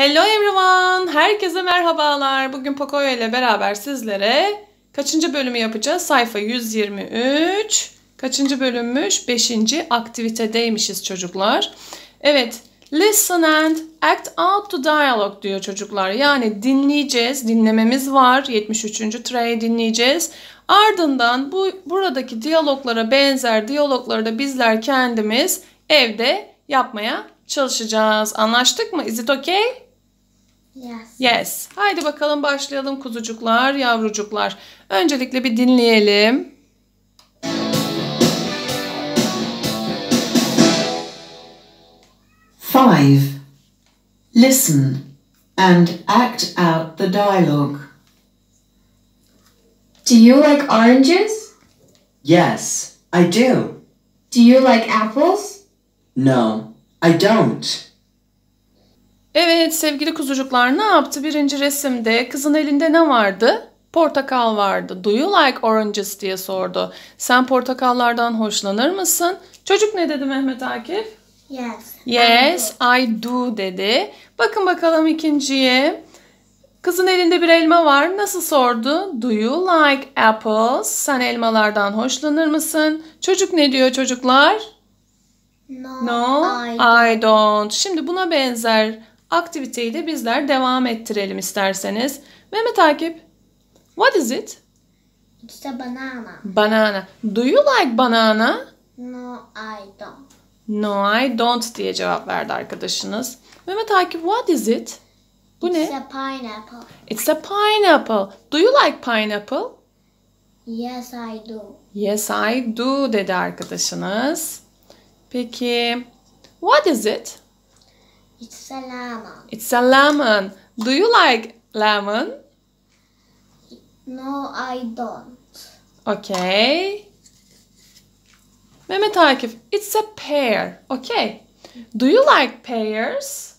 Hello everyone. Herkese merhabalar. Bugün Pocoyo ile beraber sizlere kaçıncı bölümü yapacağız? Sayfa 123. Kaçıncı bölümmüş? 5. aktivitedeymişiz çocuklar. Evet, listen and act out the dialogue diyor çocuklar. Yani dinleyeceğiz, dinlememiz var. 73. Trey dinleyeceğiz. Ardından bu buradaki diyaloglara benzer diyalogları da bizler kendimiz evde yapmaya çalışacağız. Anlaştık mı? Is it okay? Yes. Yes. Haydi bakalım başlayalım kuzucuklar, yavrucuklar. Öncelikle bir dinleyelim. Five. Listen and act out the dialogue. Do you like oranges? Yes, I do. Do you like apples? No, I don't. Evet sevgili kuzucuklar ne yaptı? Birinci resimde kızın elinde ne vardı? Portakal vardı. Do you like oranges diye sordu. Sen portakallardan hoşlanır mısın? Çocuk ne dedi Mehmet Akif? Yes. Yes, I do dedi. Bakın bakalım ikinciye. Kızın elinde bir elma var. Nasıl sordu? Do you like apples? Sen elmalardan hoşlanır mısın? Çocuk ne diyor çocuklar? No, no I, don't. I don't. Şimdi buna benzer aktiviteyi de bizler devam ettirelim isterseniz. Mehmet Akif, what is it? It's a banana. Banana. Do you like banana? No, I don't. No, I don't diye cevap verdi arkadaşınız. Mehmet Akif, what is it? Bu It's ne? It's a pineapple. It's a pineapple. Do you like pineapple? Yes, I do. Yes, I do dedi arkadaşınız. Peki, what is it? It's a lemon. It's a lemon. Do you like lemon? No, I don't. Okay. Mehmet Akif, it's a pear. Okay. Do you like pears?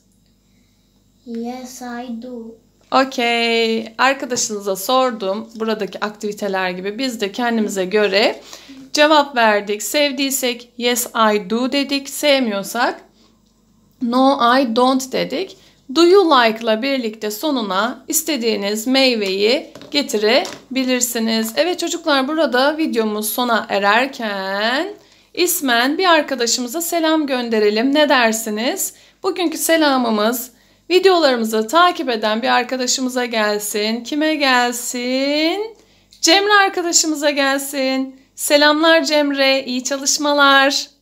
Yes, I do. Okay. Arkadaşınıza sordum. Buradaki aktiviteler gibi biz de kendimize göre cevap verdik. Sevdiysek yes I do dedik. Sevmiyorsak No I don't dedik. Do you like'la birlikte sonuna istediğiniz meyveyi getirebilirsiniz. Evet çocuklar burada videomuz sona ererken ismen bir arkadaşımıza selam gönderelim. Ne dersiniz? Bugünkü selamımız videolarımızı takip eden bir arkadaşımıza gelsin. Kime gelsin? Cemre arkadaşımıza gelsin. Selamlar Cemre, İyi çalışmalar.